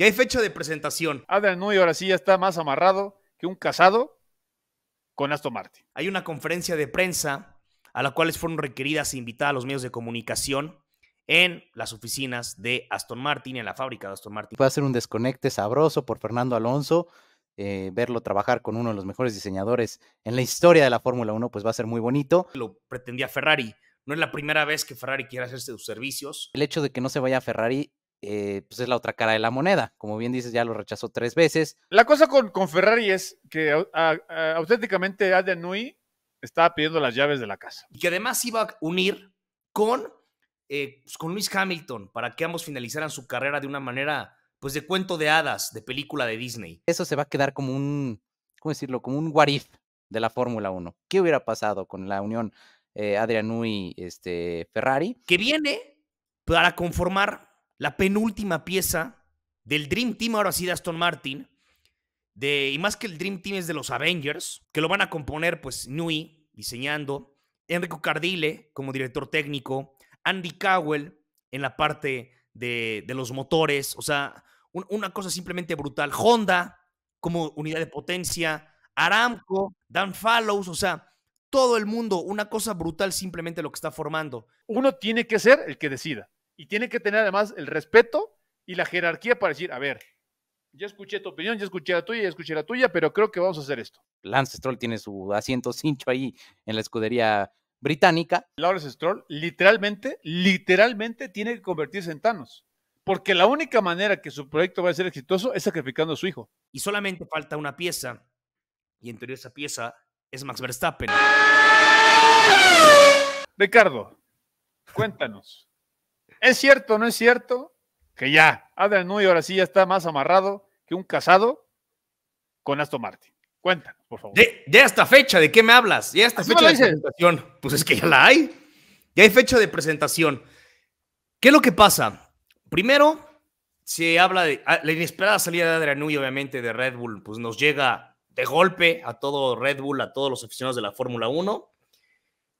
Ya hay fecha de presentación. Adrian Nui ahora sí ya está más amarrado que un casado con Aston Martin. Hay una conferencia de prensa a la cual fueron requeridas e invitadas los medios de comunicación en las oficinas de Aston Martin, en la fábrica de Aston Martin. a ser un desconecte sabroso por Fernando Alonso. Eh, verlo trabajar con uno de los mejores diseñadores en la historia de la Fórmula 1, pues va a ser muy bonito. Lo pretendía Ferrari. No es la primera vez que Ferrari quiere hacerse sus servicios. El hecho de que no se vaya a Ferrari eh, pues es la otra cara de la moneda. Como bien dices, ya lo rechazó tres veces. La cosa con, Ferrari es que auténticamente Adrian Nui estaba pidiendo las llaves de la casa. Y que además iba a unir con, eh, pues, con Luis Hamilton para que ambos finalizaran su carrera de una manera, pues de cuento de hadas, de película de Disney. Eso se va a quedar como un, ¿cómo decirlo? Como un guarif de la Fórmula 1. ¿Qué hubiera pasado con la unión eh, Adrian Nui-Ferrari? Este, que viene para conformar la penúltima pieza del Dream Team, ahora sí, de Aston Martin. De, y más que el Dream Team es de los Avengers, que lo van a componer pues Nui diseñando, Enrico Cardile como director técnico, Andy Cowell en la parte de, los motores, o sea, una cosa simplemente brutal, Honda como unidad de potencia, Aramco, Dan Fallows, o sea, todo el mundo, una cosa brutal simplemente lo que está formando. Uno tiene que ser el que decida. Y tiene que tener además el respeto y la jerarquía para decir, a ver, ya escuché tu opinión, ya escuché la tuya, ya escuché la tuya, pero creo que vamos a hacer esto. Lance Stroll tiene su asiento cincho ahí en la escudería británica. Lawrence Stroll literalmente, literalmente tiene que convertirse en Thanos. Porque la única manera que su proyecto va a ser exitoso es sacrificando a su hijo. Y solamente falta una pieza. Y en teoría esa pieza es Max Verstappen. Ricardo, cuéntanos. ¿Es cierto no es cierto que ya Adrian Nui ahora sí ya está más amarrado que un casado con Aston Martin? Cuéntanos, por favor. De, esta hasta fecha, ¿de qué me hablas? Ya esta fecha de presentación. Pues es que ya la hay. Ya hay fecha de presentación. ¿Qué es lo que pasa? Primero, se habla de ah, la inesperada salida de Adrian Nui, obviamente, de Red Bull, pues nos llega de golpe a todo Red Bull, a todos los aficionados de la Fórmula 1.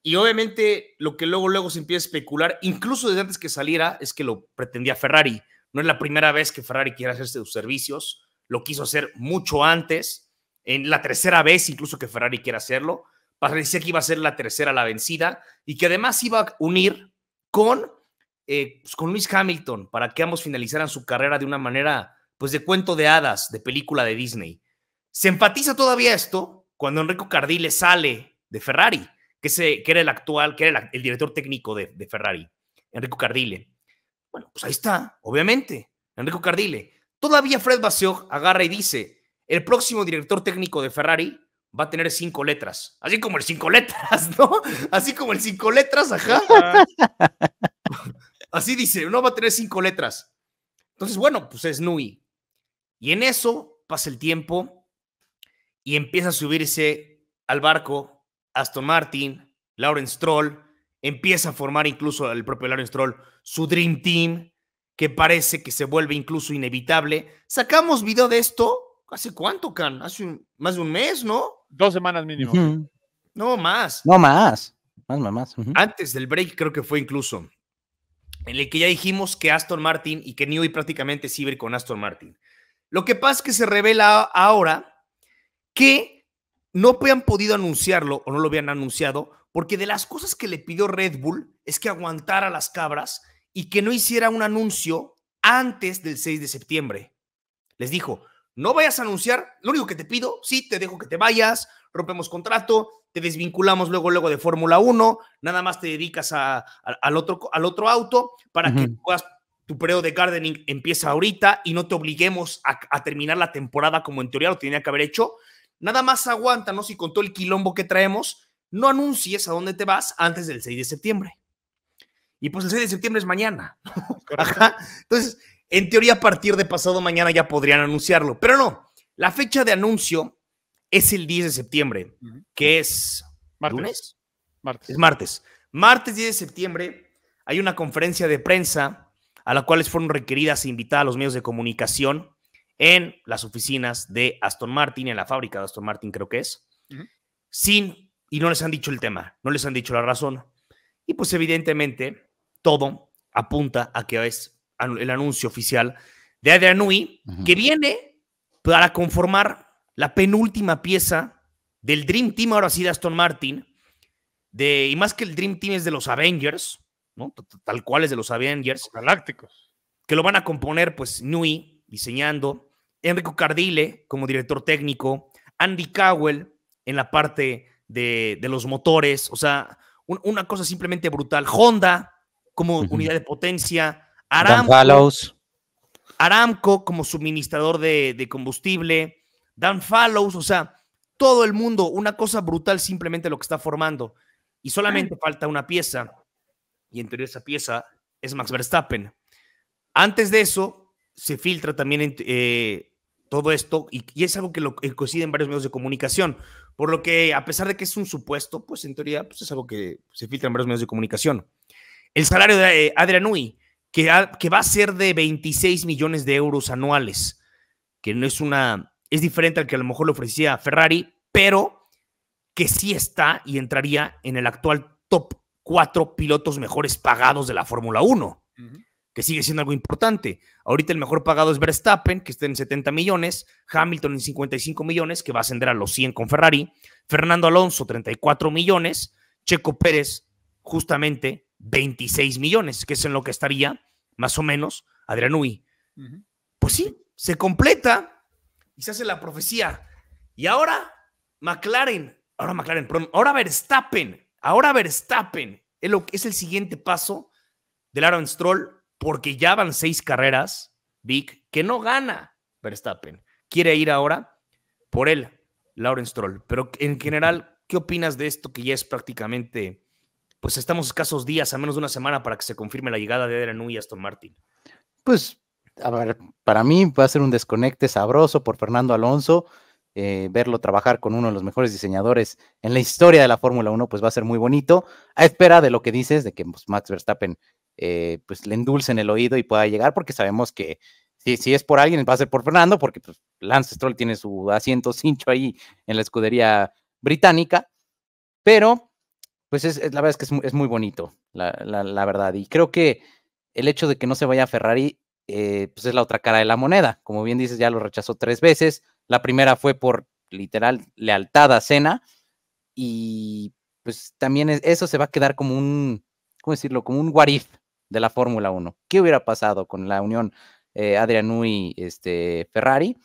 Y obviamente lo que luego, luego se empieza a especular, incluso desde antes que saliera, es que lo pretendía Ferrari. No es la primera vez que Ferrari quiere hacerse sus servicios, lo quiso hacer mucho antes, en la tercera vez incluso que Ferrari quiera hacerlo. Parecía que iba a ser la tercera la vencida y que además iba a unir con, eh, pues, con Luis Hamilton para que ambos finalizaran su carrera de una manera pues de cuento de hadas, de película de Disney. Se enfatiza todavía esto cuando Enrico Cardile sale de Ferrari que, se, que era el actual, que era el, director técnico de, Ferrari, Enrico Cardile. Bueno, pues ahí está, obviamente, Enrico Cardile. Todavía Fred Basio agarra y dice, el próximo director técnico de Ferrari va a tener cinco letras, así como el cinco letras, ¿no? Así como el cinco letras, ajá. así dice, uno va a tener cinco letras. Entonces, bueno, pues es Nui. Y en eso pasa el tiempo y empieza a subirse al barco Aston Martin, Lawrence Stroll, empieza a formar incluso el propio Lawrence Stroll su Dream Team, que parece que se vuelve incluso inevitable. Sacamos video de esto, ¿hace cuánto, Can? Hace más de un mes, ¿no? Dos semanas mínimo. No más. No más. Más, más, más. Antes del break creo que fue incluso en el que ya dijimos que Aston Martin y que y prácticamente ciber con Aston Martin. Lo que pasa es que se revela ahora que no habían podido anunciarlo o no lo habían anunciado, porque de las cosas que le pidió Red Bull es que aguantara las cabras y que no hiciera un anuncio antes del 6 de septiembre. Les dijo, no vayas a anunciar, lo único que te pido, sí, te dejo que te vayas, rompemos contrato, te desvinculamos luego, luego de Fórmula 1, nada más te dedicas al, otro, al otro auto para que tu periodo de gardening empieza ahorita y no te obliguemos a, a terminar la temporada como en teoría lo tenía que haber hecho, Nada más aguántanos y con todo el quilombo que traemos, no anuncies a dónde te vas antes del 6 de septiembre. Y pues el 6 de septiembre es mañana. Entonces, en teoría, a partir de pasado mañana ya podrían anunciarlo. Pero no, la fecha de anuncio es el 10 de septiembre, que es. Martes. ¿Lunes? Martes. Es martes. Martes 10 de septiembre hay una conferencia de prensa a la cual fueron requeridas e invitadas los medios de comunicación en las oficinas de Aston Martin, en la fábrica de Aston Martin creo que es, sin, y no les han dicho el tema, no les han dicho la razón. Y pues evidentemente todo apunta a que es el anuncio oficial de Adrian Nui, que viene para conformar la penúltima pieza del Dream Team, ahora sí, de Aston Martin, de, y más que el Dream Team es de los Avengers, ¿no? tal cual es de los Avengers. Galácticos. Que lo van a componer pues Nui diseñando, Enrico Cardile como director técnico, Andy Cowell en la parte de, los motores, o sea, una cosa simplemente brutal. Honda como unidad de potencia, Aramco, Aramco como suministrador de, combustible, Dan Fallows, o sea, todo el mundo, una cosa brutal simplemente lo que está formando. Y solamente falta una pieza, y en teoría esa pieza es Max Verstappen. Antes de eso, se filtra también eh, todo esto, y, es algo que lo eh, coincide en varios medios de comunicación, por lo que a pesar de que es un supuesto, pues en teoría pues es algo que se filtra en varios medios de comunicación. El salario de eh, Adrian que, va a ser de 26 millones de euros anuales, que no es una, es diferente al que a lo mejor le ofrecía Ferrari, pero que sí está y entraría en el actual top cuatro pilotos mejores pagados de la Fórmula 1 que sigue siendo algo importante. Ahorita el mejor pagado es Verstappen, que está en 70 millones, Hamilton en 55 millones, que va a ascender a los 100 con Ferrari, Fernando Alonso 34 millones, Checo Pérez justamente 26 millones, que es en lo que estaría más o menos Adrián Pues sí, se completa y se hace la profecía. Y ahora McLaren, ahora McLaren, ahora Verstappen, ahora Verstappen, es, lo, es el siguiente paso del Aaron Stroll porque ya van seis carreras, Vic, que no gana Verstappen. Quiere ir ahora por él, Lawrence Troll. Pero en general, ¿qué opinas de esto que ya es prácticamente, pues estamos escasos días, a menos de una semana para que se confirme la llegada de Nui y Aston Martin? Pues, a ver, para mí va a ser un desconecte sabroso por Fernando Alonso. Eh, verlo trabajar con uno de los mejores diseñadores en la historia de la Fórmula 1, pues va a ser muy bonito. A espera de lo que dices, de que pues, Max Verstappen eh, pues le endulcen el oído y pueda llegar, porque sabemos que si, es por alguien va a ser por Fernando, porque pues, Lance Stroll tiene su asiento cincho ahí en la escudería británica, pero pues es, la verdad es que es muy, bonito, la, verdad, y creo que el hecho de que no se vaya a Ferrari, eh, pues es la otra cara de la moneda, como bien dices, ya lo rechazó tres veces, la primera fue por literal lealtad a Cena, y pues también eso se va a quedar como un, ¿cómo decirlo? Como un guarif de la Fórmula 1. ¿Qué hubiera pasado con la unión eh, Adrian este, Ferrari?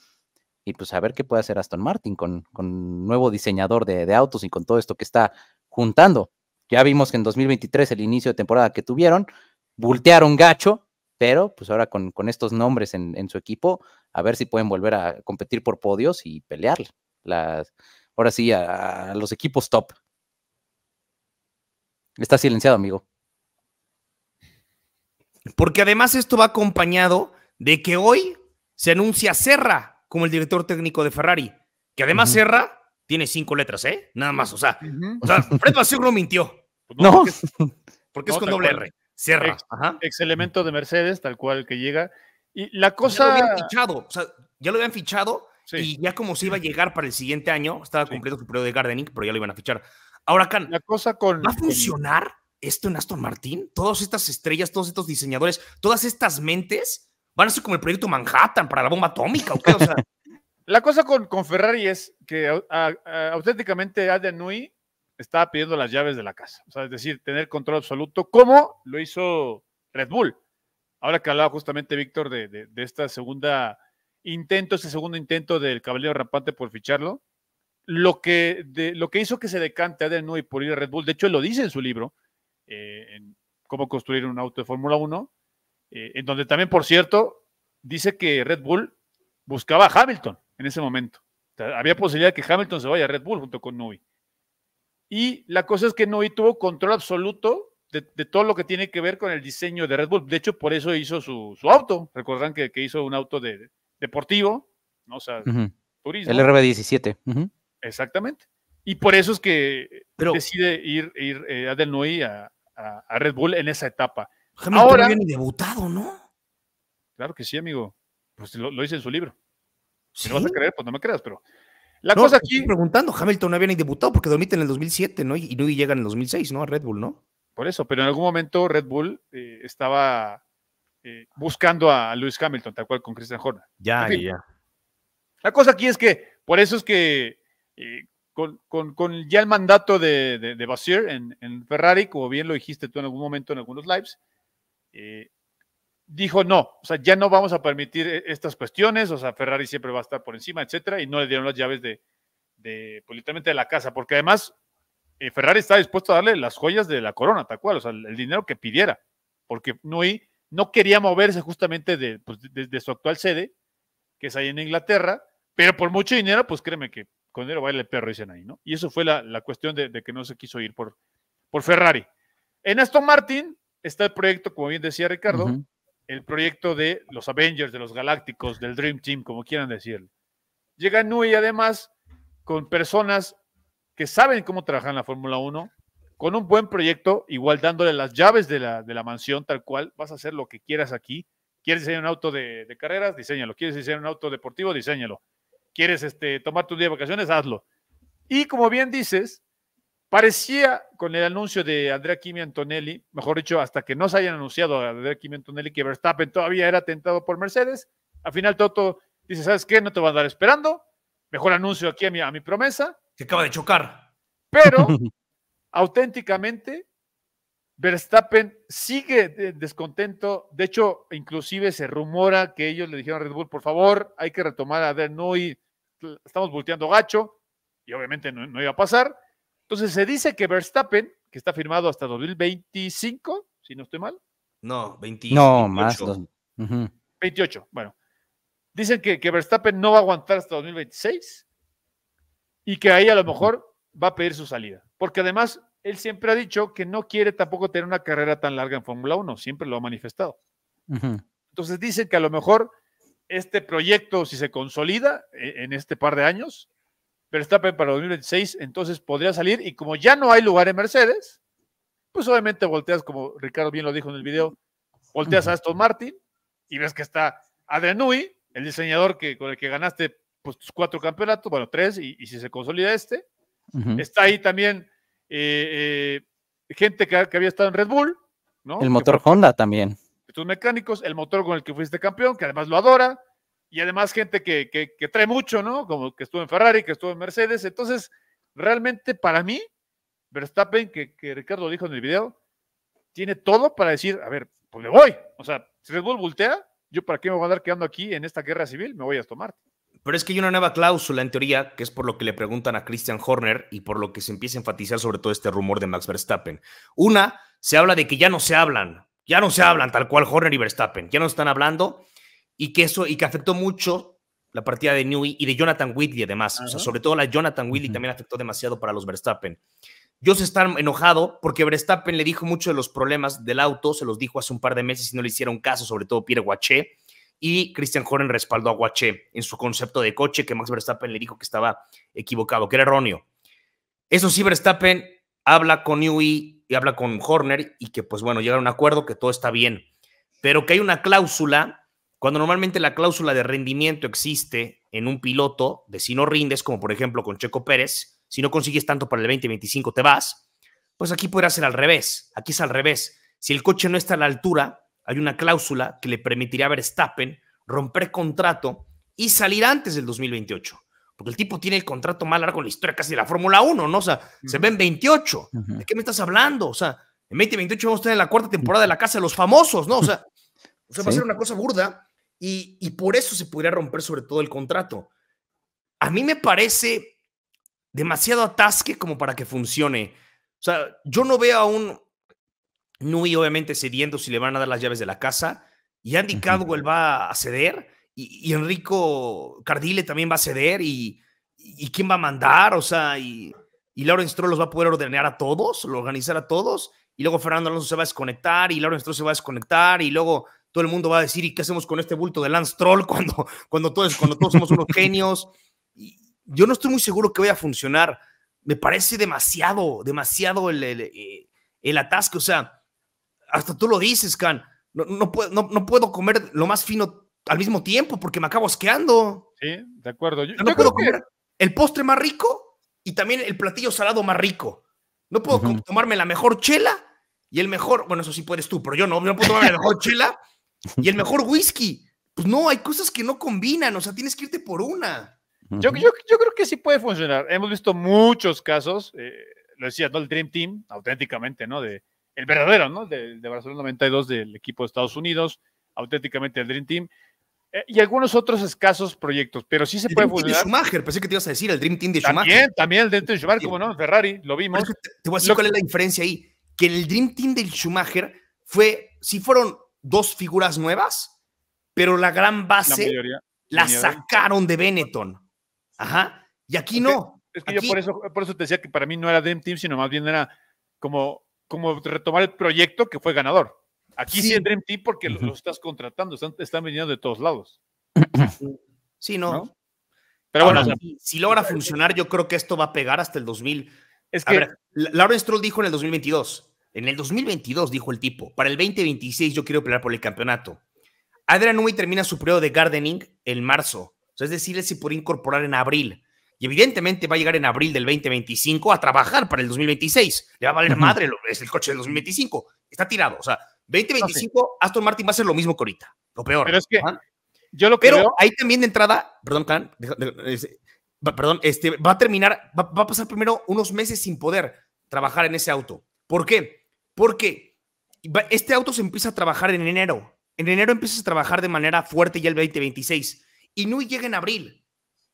Y pues a ver qué puede hacer Aston Martin con, con nuevo diseñador de, autos y con todo esto que está juntando. Ya vimos que en 2023, el inicio de temporada que tuvieron, voltearon gacho, pero pues ahora con, estos nombres en, su equipo, a ver si pueden volver a competir por podios y pelear las, ahora sí a los equipos top. Está silenciado, amigo. Porque además esto va acompañado de que hoy se anuncia Serra como el director técnico de Ferrari, que además Serra tiene cinco letras, ¿eh? Nada más, o sea, o sea Fred Vasseur no mintió. Pues no. Porque es, con doble R. Serra. Ex, elemento de Mercedes, tal cual que llega. Y la cosa. Ya lo habían fichado, o sea, ya lo habían fichado y ya como se iba a llegar para el siguiente año, estaba completo su periodo de gardening, pero ya lo iban a fichar. Ahora, Can, la cosa con, ¿va a funcionar? esto en Aston Martin, todas estas estrellas, todos estos diseñadores, todas estas mentes van a ser como el proyecto Manhattan para la bomba atómica. la cosa con, Ferrari es que auténticamente Adrian Nui estaba pidiendo las llaves de la casa, o sea, es decir, tener control absoluto, como lo hizo Red Bull. Ahora que hablaba justamente Víctor de, de, de esta segunda intento, este segundo intento del caballero rampante por ficharlo, lo que, lo que hizo que se decante Adrian Nui por ir a Red Bull, de hecho lo dice en su libro, eh, en cómo construir un auto de Fórmula 1, eh, en donde también, por cierto, dice que Red Bull buscaba a Hamilton en ese momento. había posibilidad de que Hamilton se vaya a Red Bull junto con Nui. Y la cosa es que Nui tuvo control absoluto de, todo lo que tiene que ver con el diseño de Red Bull. De hecho, por eso hizo su, auto. Recordarán que, hizo un auto de, deportivo, ¿no? O sea, turismo. El RB17. Exactamente. Y por eso es que decide ir, ir eh, a Del Nui a, a, Red Bull en esa etapa. Hamilton Ahora, ni debutado, ¿no? Claro que sí, amigo. Pues lo, dice en su libro. Si no vas a creer, pues no me creas, pero la cosa aquí. preguntando, Hamilton no había ni debutado porque dormite en el 2007, ¿no? Y, no llega en el 2006, ¿no? A Red Bull, ¿no? Por eso, pero en algún momento Red Bull eh, estaba eh, buscando a Lewis Hamilton, tal cual con Christian Horner. Ya, ya. La cosa aquí es que, por eso es que eh, con, ya el mandato de, Basir en, Ferrari, como bien lo dijiste tú en algún momento en algunos lives, eh, dijo no, o sea, ya no vamos a permitir e, estas cuestiones, o sea, Ferrari siempre va a estar por encima, etcétera, y no le dieron las llaves de, de pues, de la casa, porque además eh, Ferrari está dispuesto a darle las joyas de la corona, tal cual, o sea, el, dinero que pidiera, porque Nui no quería moverse justamente pues, de, su actual sede, que es ahí en Inglaterra, pero por mucho dinero, pues créeme que con baila el perro, dicen ahí, ¿no? Y eso fue la, cuestión de, que no se quiso ir por, por Ferrari. En Aston Martin está el proyecto, como bien decía Ricardo, el proyecto de los Avengers, de los Galácticos, del Dream Team, como quieran decirlo. Llega Nui además con personas que saben cómo trabajar en la Fórmula 1, con un buen proyecto, igual dándole las llaves de la, mansión, tal cual, vas a hacer lo que quieras aquí. ¿Quieres diseñar un auto de, de carreras? Diseñalo. ¿Quieres diseñar un auto deportivo? Diseñalo quieres este, tomar tu día de vacaciones, hazlo. Y como bien dices, parecía con el anuncio de Andrea Kimi Antonelli, mejor dicho, hasta que no se hayan anunciado a Andrea Kimi Antonelli que Verstappen todavía era tentado por Mercedes, al final Toto dice, ¿sabes qué? No te va a andar esperando, mejor anuncio aquí a mi, a mi promesa. Que acaba de chocar. Pero auténticamente Verstappen sigue descontento. De hecho, inclusive se rumora que ellos le dijeron a Red Bull, por favor, hay que retomar a ir estamos volteando gacho y obviamente no, iba a pasar. Entonces se dice que Verstappen, que está firmado hasta 2025, si no estoy mal. No, 28. No, más. 28, bueno. Dicen que, Verstappen no va a aguantar hasta 2026 y que ahí a lo mejor va a pedir su salida. Porque además, él siempre ha dicho que no quiere tampoco tener una carrera tan larga en Fórmula 1, siempre lo ha manifestado. Entonces dicen que a lo mejor este proyecto, si se consolida eh, en este par de años, pero está para 2026, entonces podría salir y como ya no hay lugar en Mercedes, pues obviamente volteas, como Ricardo bien lo dijo en el video, volteas a Aston Martin y ves que está Adrian el diseñador que, con el que ganaste pues, tus cuatro campeonatos, bueno, tres, y, si se consolida este. Está ahí también eh, eh, gente que, había estado en Red Bull, ¿no? El motor Honda también tus mecánicos, el motor con el que fuiste campeón, que además lo adora, y además gente que, que, trae mucho, ¿no? Como que estuvo en Ferrari, que estuvo en Mercedes. Entonces, realmente para mí, Verstappen, que, Ricardo dijo en el video, tiene todo para decir, a ver, pues me voy. O sea, si Red Bull voltea, ¿yo para qué me voy a andar quedando aquí en esta guerra civil? Me voy a tomar. Pero es que hay una nueva cláusula en teoría, que es por lo que le preguntan a Christian Horner y por lo que se empieza a enfatizar sobre todo este rumor de Max Verstappen. Una, se habla de que ya no se hablan ya no se hablan tal cual Horner y Verstappen, ya no están hablando y que eso y que afectó mucho la partida de Newey y de Jonathan Whitley además, o sea, sobre todo la Jonathan Whitley también afectó demasiado para los Verstappen. se están enojado porque Verstappen le dijo mucho de los problemas del auto, se los dijo hace un par de meses y no le hicieron caso, sobre todo Pierre Guache, y Christian Horner respaldó a Guaché en su concepto de coche que Max Verstappen le dijo que estaba equivocado, que era erróneo. Eso sí, Verstappen habla con Newey y habla con Horner y que pues bueno, llega a un acuerdo que todo está bien, pero que hay una cláusula, cuando normalmente la cláusula de rendimiento existe en un piloto, de si no rindes, como por ejemplo con Checo Pérez, si no consigues tanto para el 2025 te vas, pues aquí puede ser al revés, aquí es al revés. Si el coche no está a la altura, hay una cláusula que le permitiría a Verstappen romper contrato y salir antes del 2028. Porque el tipo tiene el contrato más largo en la historia casi de la Fórmula 1, ¿no? O sea, se ven 28. ¿De qué me estás hablando? O sea, en 2028 vamos a tener en la cuarta temporada de la Casa de los Famosos, ¿no? O sea, va a ser una cosa burda y, por eso se podría romper sobre todo el contrato. A mí me parece demasiado atasque como para que funcione. O sea, yo no veo a un Nui obviamente cediendo si le van a dar las llaves de la casa y Andy uh va a ceder y, Enrico Cardile también va a ceder y, quién va a mandar, o sea, y, y Lawrence Stroll los va a poder ordenar a todos, lo organizar a todos, y luego Fernando Alonso se va a desconectar y Lauren Stroll se va a desconectar y luego todo el mundo va a decir, ¿y qué hacemos con este bulto de Lance Troll cuando, cuando, todos, cuando todos somos unos genios? Y yo no estoy muy seguro que vaya a funcionar. Me parece demasiado, demasiado el, el, eh, el atasque. O sea, hasta tú lo dices, Can. No, puedo, no, no puedo comer lo más fino al mismo tiempo porque me acabo asqueando. Sí, de acuerdo. Yo, no puedo comer el postre más rico y también el platillo salado más rico. No puedo tomarme la mejor chela y el mejor, bueno, eso sí puedes tú, pero yo no, no puedo tomarme la mejor chela y el mejor whisky. Pues no, hay cosas que no combinan, o sea, tienes que irte por una. yo, yo, creo que sí puede funcionar. Hemos visto muchos casos, eh, lo decía ¿no? El Dream Team, auténticamente, ¿no? De, el verdadero, ¿no? De, de Barcelona 92 del equipo de Estados Unidos, auténticamente el Dream Team. Eh, y algunos otros escasos proyectos, pero sí se el puede Dream Team de Schumacher, pensé que te ibas a decir el Dream Team de Schumacher. También, el Dream Team de Schumacher, como no, Ferrari, lo vimos. Te, voy a decir cuál es la diferencia ahí, que el Dream Team del Schumacher fue, sí fueron dos figuras nuevas, pero la gran base la, sacaron de Benetton. Ajá, y aquí no. Es que yo por eso, por eso te decía que para mí no era Dream Team, sino más bien era como, como retomar el proyecto que fue ganador. Aquí sí, es Dream Team porque los lo estás contratando, están, viniendo de todos lados. Sí, no. Pero bueno, si, logra funcionar, yo creo que esto va a pegar hasta el 2000. Es a ver, Lauren Stroll dijo en el 2022, en el 2022 dijo el tipo, para el 2026 yo quiero pelear por el campeonato. Adrian Newey termina su periodo de gardening en marzo, es decir, si se incorporar en abril. Y evidentemente va a llegar en abril del 2025 a trabajar para el 2026. Le va a valer madre, es el coche del 2025. Está tirado. O sea, 2025, Aston Martin va a ser lo mismo que ahorita, lo peor. Pero es que yo lo que Pero ahí también de entrada, perdón, perdón, este, va a terminar, va, a pasar primero unos meses sin poder trabajar en ese auto. ¿Por qué? Porque este auto se empieza a trabajar en enero. En enero empiezas a trabajar de manera fuerte ya el 2026. Y Nui llega en abril.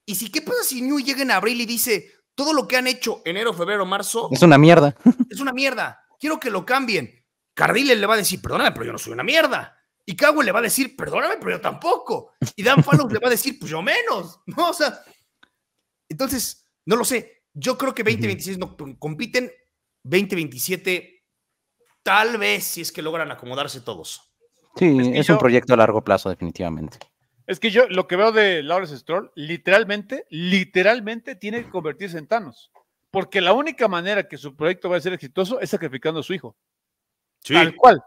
¿Y si qué pasa si Nui llega en abril y dice, todo lo que han hecho enero, febrero, marzo... Es una mierda. Es una mierda. Quiero que lo cambien Cardiles le va a decir, perdóname, pero yo no soy una mierda. Y Cagüe le va a decir, perdóname, pero yo tampoco. Y Dan Fallows le va a decir, pues yo menos. ¿No? O sea, entonces, no lo sé. Yo creo que 2026 no pues, compiten. 2027, tal vez si es que logran acomodarse todos. Sí, es, un proyecto a largo plazo, definitivamente. Es que yo lo que veo de Lawrence Stroll, literalmente, literalmente tiene que convertirse en Thanos. Porque la única manera que su proyecto va a ser exitoso es sacrificando a su hijo. Tal cual.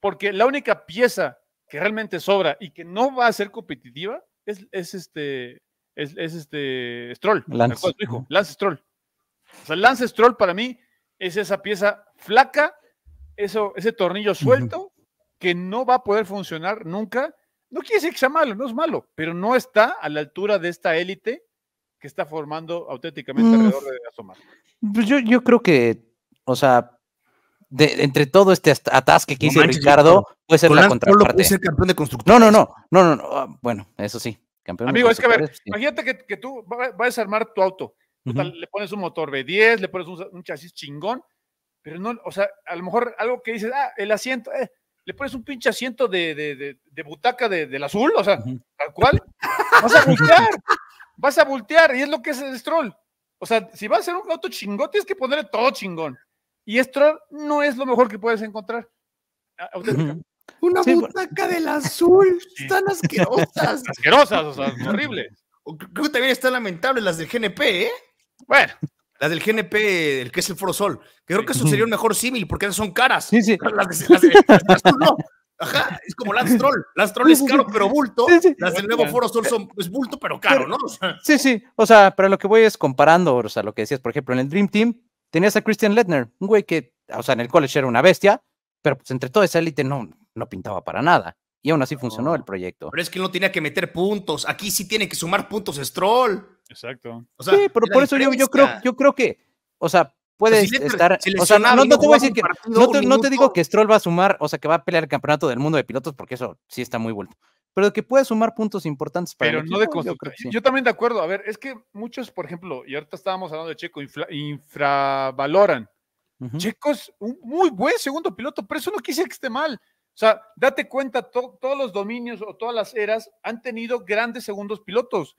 Porque la única pieza que realmente sobra y que no va a ser competitiva es, este. Es, este Stroll. Lance. Lance Stroll. O sea, Lance Stroll para mí es esa pieza flaca, eso, ese tornillo suelto, que no va a poder funcionar nunca. No quiere decir que sea malo, no es malo, pero no está a la altura de esta élite que está formando auténticamente alrededor de Pues yo creo que, o sea, entre todo este atasque que hizo Ricardo, puede ser la contraparte. de No, no, no, no, no, ah, bueno, eso sí, campeón Amigo, es que a ver, imagínate que, tú vas a armar tu auto, le pones un motor B10, le pones un, chasis chingón, pero no, o sea, a lo mejor algo que dices, ah, el asiento, eh, le pones un pinche asiento de, de butaca del azul, o sea, tal cual, vas a voltear, vas a voltear, y es lo que es el stroll. O sea, si vas a hacer un auto chingón, tienes que ponerle todo chingón. Y esto no es lo mejor que puedes encontrar. Una butaca del azul. Están asquerosas. asquerosas, o sea, horribles. Creo que también están lamentables las del GNP, ¿eh? Bueno. Las del GNP, el que es el Foro Sol. Creo que eso sería un mejor símil, porque son caras. Sí, sí. Las, de, las, de, no. Ajá, es como Lance Troll. Lance Troll es caro, pero bulto. Las del nuevo Foro Sol son es bulto, pero caro, ¿no? sí, sí. O sea, pero lo que voy es comparando, o sea, lo que decías, por ejemplo, en el Dream Team, Tenías a Christian Ledner, un güey que, o sea, en el college era una bestia, pero pues entre toda esa élite no, no pintaba para nada. Y aún así funcionó el proyecto. Pero es que no tenía que meter puntos. Aquí sí tiene que sumar puntos Stroll. Exacto. sí, pero por eso yo, yo, creo, yo creo que, o sea, puedes estar. no, te decir que. no, te, digo que Stroll va a sumar, o sea, que va a pelear el campeonato del mundo de pilotos, porque eso sí está muy vuelto pero que puede sumar puntos importantes para Pero no de construcción. Yo, también de acuerdo. A ver, es que muchos, por ejemplo, y ahorita estábamos hablando de Checo, infravaloran. Checo es un muy buen segundo piloto, pero eso no quise que esté mal. O sea, date cuenta, todos los dominios o todas las eras han tenido grandes segundos pilotos.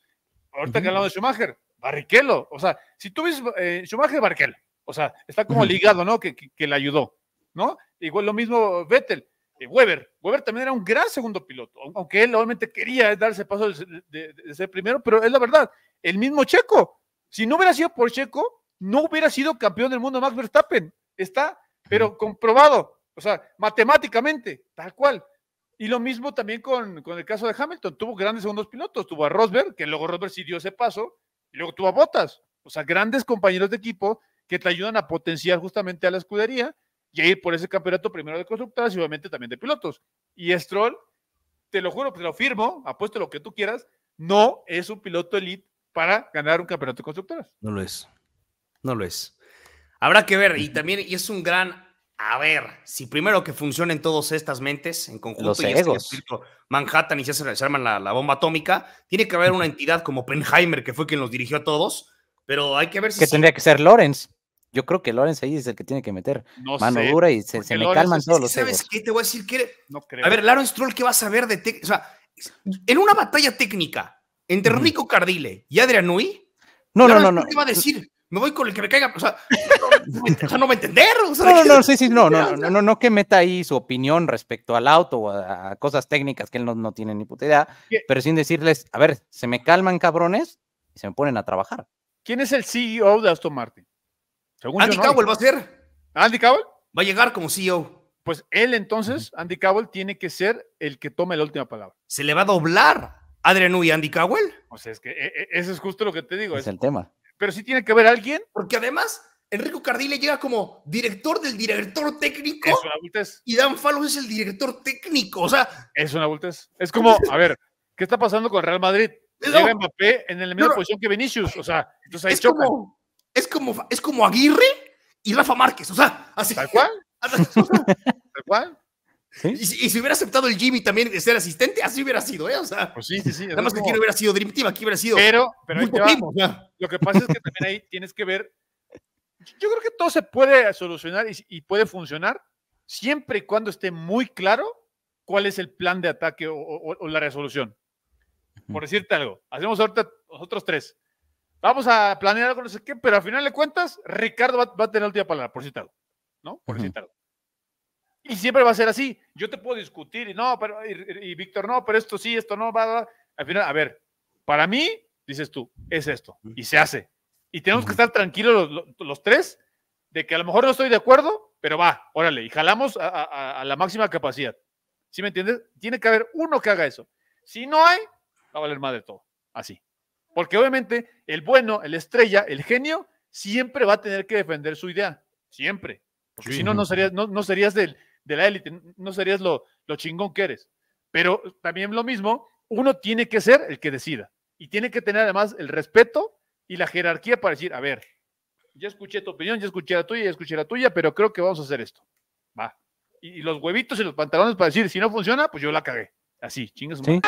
Ahorita que hablamos de Schumacher, Barrichello. O sea, si tú ves eh, Schumacher, Barrichello. O sea, está como ligado, ¿no? que, que le ayudó, ¿no? Igual lo mismo Vettel. Eh, Weber. Weber también era un gran segundo piloto, aunque él obviamente quería darse paso de, ser primero, pero es la verdad, el mismo Checo. Si no hubiera sido por Checo, no hubiera sido campeón del mundo Max Verstappen. Está, pero comprobado, o sea, matemáticamente, tal cual. Y lo mismo también con, con el caso de Hamilton. Tuvo grandes segundos pilotos. Tuvo a Rosberg, que luego Rosberg sí dio ese paso, y luego tuvo a Bottas. O sea, grandes compañeros de equipo que te ayudan a potenciar justamente a la escudería y ir por ese campeonato primero de constructoras y obviamente también de pilotos. Y Stroll, te lo juro, te lo firmo, apuesto lo que tú quieras, no es un piloto elite para ganar un campeonato de constructoras. No lo es. No lo es. Habrá que ver, y también y es un gran. A ver, si primero que funcionen todas estas mentes en conjunto Los y egos. Manhattan y se, se la, bomba atómica, tiene que haber una entidad como Penheimer, que fue quien los dirigió a todos, pero hay que ver si. Que tendría que ser Lawrence yo creo que Lawrence ahí es el que tiene que meter mano dura y se, me calman todos los ¿Sabes qué? Te voy a decir que. No creo. A ver, Lawrence Troll, ¿qué vas a ver de. O sea, en una batalla técnica entre Rico Cardile y Adrian Nui. No, no, no, no. ¿Qué va a decir? Me voy con el que me caiga. O sea, no, va a entender. no, no, sí, sí, no, no, no, no, que meta ahí su opinión respecto al auto o a, cosas técnicas que él no, tiene ni puta idea, pero sin decirles, a ver, se me calman cabrones y se me ponen a trabajar. ¿Quién es el CEO de Aston Martin? Andy Cowell va a ser. ¿Andy Cowell? Va a llegar como CEO. Pues él entonces, Andy Cowell, tiene que ser el que tome la última palabra. Se le va a doblar Adrian y Andy Cowell. O sea, es que e, e, eso es justo lo que te digo. Es, el tema. Pero sí tiene que haber alguien. Porque además, Enrico Cardile llega como director del director técnico. Es una bultez. Y Dan Fallows es el director técnico. O sea. Es una bultez. Es como, a ver, ¿qué está pasando con Real Madrid? llega Mbappé en la misma posición que Vinicius. O sea, entonces ahí es es como, es como Aguirre y Rafa Márquez, o sea, así. Tal cual. Tal cual. Y, si hubiera aceptado el Jimmy también de ser asistente, así hubiera sido, ¿eh? O sea, pues Nada más que aquí no hubiera sido Dream aquí hubiera sido. Pero, pero ahí lo que pasa es que también ahí tienes que ver. Yo creo que todo se puede solucionar y, puede funcionar siempre y cuando esté muy claro cuál es el plan de ataque o, o la resolución. Por decirte algo, hacemos ahorita nosotros tres vamos a planear algo, no sé qué, pero al final de cuentas, Ricardo va, a tener el día para por citado, ¿no? Por si Y siempre va a ser así. Yo te puedo discutir y no, pero, y, Víctor, no, pero esto sí, esto no, va, Al final, a ver, para mí, dices tú, es esto, y se hace. Y tenemos que estar tranquilos los, tres de que a lo mejor no estoy de acuerdo, pero va, órale, y jalamos a, la máxima capacidad. ¿Sí me entiendes? Tiene que haber uno que haga eso. Si no hay, va a valer de todo. Así. Porque obviamente el bueno, el estrella, el genio, siempre va a tener que defender su idea. Siempre. Porque si no, no serías, no, serías de la élite, no serías lo, chingón que eres. Pero también lo mismo, uno tiene que ser el que decida. Y tiene que tener además el respeto y la jerarquía para decir, a ver, ya escuché tu opinión, ya escuché la tuya, ya escuché la tuya, pero creo que vamos a hacer esto. Va. Y, los huevitos y los pantalones para decir, si no funciona, pues yo la cagué. Así, chingas. ¿Sí?